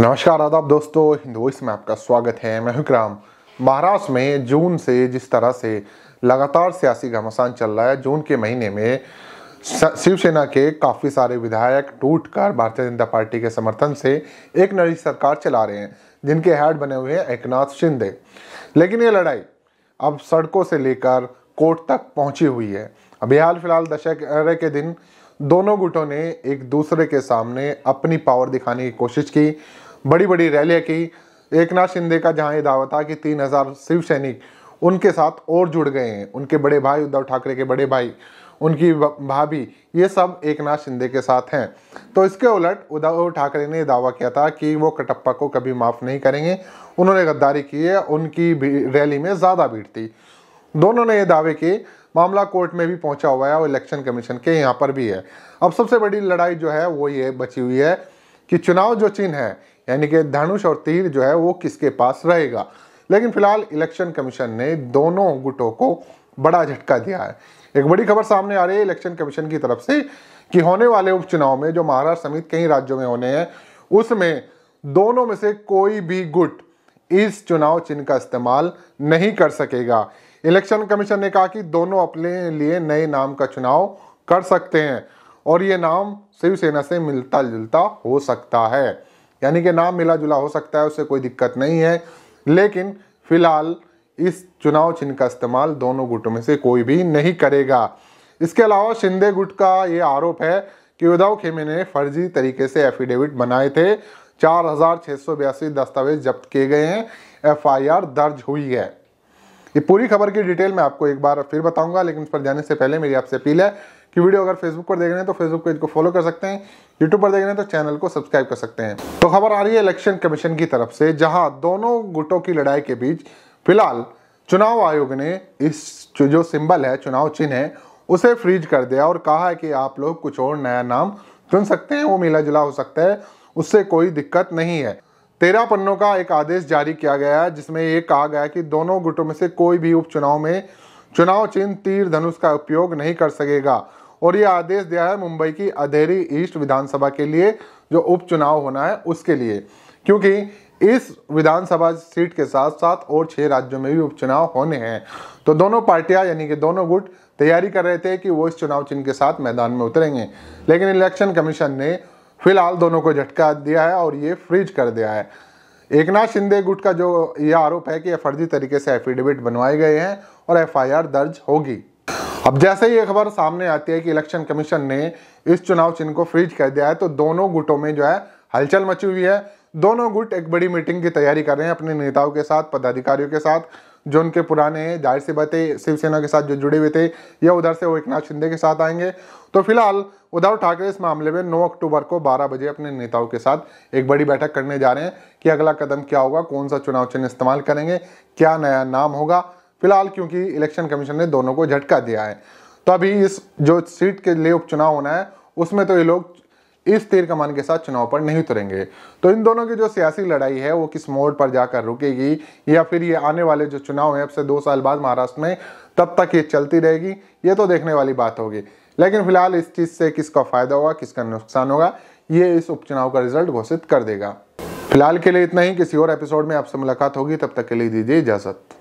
नमस्कार आदाब दोस्तों हिंदू में आपका स्वागत है मैं विक्राम महाराष्ट्र में जून से जिस तरह से लगातार सियासी घमासान चल रहा है जून के महीने में शिवसेना के काफ़ी सारे विधायक टूट कर भारतीय जनता पार्टी के समर्थन से एक नई सरकार चला रहे हैं जिनके हेड बने हुए हैं एकनाथ शिंदे लेकिन ये लड़ाई अब सड़कों से लेकर कोर्ट तक पहुंची हुई है अभी हाल फिलहाल दशहरे के दिन दोनों गुटों ने एक दूसरे के सामने अपनी पावर दिखाने की कोशिश की बड़ी बड़ी रैलियाँ की एक नाथ शिंदे का जहाँ ये दावा था कि तीन हज़ार शिव सैनिक उनके साथ और जुड़ गए हैं उनके बड़े भाई उद्धव ठाकरे के बड़े भाई उनकी भाभी ये सब एक नाथ शिंदे के साथ हैं तो इसके उलट उद्धव ठाकरे ने दावा किया था कि वो कटप्पा को कभी माफ़ नहीं करेंगे उन्होंने गद्दारी की है उनकी रैली में ज़्यादा भीड़ थी दोनों ने ये दावे किए मामला कोर्ट में भी पहुंचा हुआ है और इलेक्शन कमीशन के यहाँ पर भी है अब सबसे बड़ी लड़ाई जो है वो ये बची हुई है कि चुनाव जो चिन्ह है यानी कि धनुष और तीर जो है वो किसके पास रहेगा लेकिन फिलहाल इलेक्शन कमीशन ने दोनों गुटों को बड़ा झटका दिया है एक बड़ी खबर सामने आ रही है इलेक्शन कमीशन की तरफ से कि होने वाले उपचुनाव में जो महाराष्ट्र समेत कई राज्यों में होने हैं उसमें दोनों में से कोई भी गुट इस चुनाव चिन्ह का इस्तेमाल नहीं कर सकेगा इलेक्शन कमीशन ने कहा कि दोनों अपने लिए नए नाम का चुनाव कर सकते हैं और ये नाम शिवसेना से मिलता जुलता हो सकता है यानी कि नाम मिला जुला हो सकता है उससे कोई दिक्कत नहीं है लेकिन फिलहाल इस चुनाव चिन्ह का इस्तेमाल दोनों गुटों में से कोई भी नहीं करेगा इसके अलावा शिंदे गुट का ये आरोप है कि उद्धव खेमे ने फर्जी तरीके से एफिडेविट बनाए थे चार हजार छः सौ बयासी दस्तावेज जब्त किए गए हैं एफ दर्ज हुई है ये पूरी खबर की डिटेल मैं आपको एक बार फिर बताऊंगा लेकिन इस पर जाने से पहले मेरी आपसे अपील है कि वीडियो अगर फेसबुक पर देख रहे हैं तो फेसबुक पेज को फॉलो कर सकते हैं यूट्यूब पर देख रहे हैं तो चैनल को सब्सक्राइब कर सकते हैं तो खबर आ रही है इलेक्शन कमीशन की तरफ से जहां दोनों गुटों की लड़ाई के बीच फिलहाल चुनाव आयोग ने इस जो सिंबल है चुनाव चिन्ह है उसे फ्रीज कर दिया और कहा है कि आप लोग कुछ और नया नाम चुन सकते हैं वो मिला जुला हो सकता है उससे कोई दिक्कत नहीं है तेरह पन्नों का एक आदेश जारी किया गया है जिसमें ये कहा गया कि दोनों गुटों में से कोई भी उपचुनाव में चुनाव चिन्ह तीर धनुष का उपयोग नहीं कर सकेगा और ये आदेश दिया है मुंबई की अधेरी ईस्ट विधानसभा के लिए जो उपचुनाव होना है उसके लिए क्योंकि इस विधानसभा सीट के साथ साथ और छह राज्यों में भी उपचुनाव होने हैं तो दोनों पार्टियां यानी कि दोनों गुट तैयारी कर रहे थे कि वो इस चुनाव चिन्ह के साथ मैदान में उतरेंगे लेकिन इलेक्शन कमीशन ने फिलहाल दोनों को झटका दिया है और ये फ्रीज कर दिया है एक नाथ शिंदे गुट का जो ये आरोप है कि फर्जी तरीके से एफिडेविट बनवाए गए हैं और एफआईआर दर्ज होगी अब जैसे ही ये खबर सामने आती है कि इलेक्शन कमीशन ने इस चुनाव चिन्ह को फ्रीज कर दिया है तो दोनों गुटों में जो है हलचल मची हुई है दोनों गुट एक बड़ी मीटिंग की तैयारी कर रहे हैं अपने नेताओं के साथ पदाधिकारियों के साथ जो उनके पुराने जाहिर सी बातें शिवसेना के साथ जो जुड़े हुए थे या उधर से वो एक नाथ शिंदे के साथ आएंगे तो फिलहाल उद्धव ठाकरे इस मामले में 9 अक्टूबर को 12 बजे अपने नेताओं के साथ एक बड़ी बैठक करने जा रहे हैं कि अगला कदम क्या होगा कौन सा चुनाव चिन्ह इस्तेमाल करेंगे क्या नया नाम होगा फिलहाल क्योंकि इलेक्शन कमीशन ने दोनों को झटका दिया है तो अभी इस जो सीट के लिए उपचुनाव होना है उसमें तो ये लोग इस तीर कमान के साथ चुनाव पर नहीं उतरेंगे तो इन दोनों की जो सियासी लड़ाई है वो किस मोड़ पर जाकर रुकेगी या फिर ये आने वाले जो चुनाव हैं अब से दो साल बाद महाराष्ट्र में तब तक ये चलती रहेगी ये तो देखने वाली बात होगी लेकिन फिलहाल इस चीज़ से किसका फ़ायदा होगा किसका नुकसान होगा ये इस उपचुनाव का रिजल्ट घोषित कर देगा फिलहाल के लिए इतना ही किसी और एपिसोड में आपसे मुलाकात होगी तब तक के लिए दीजिए इजाज़त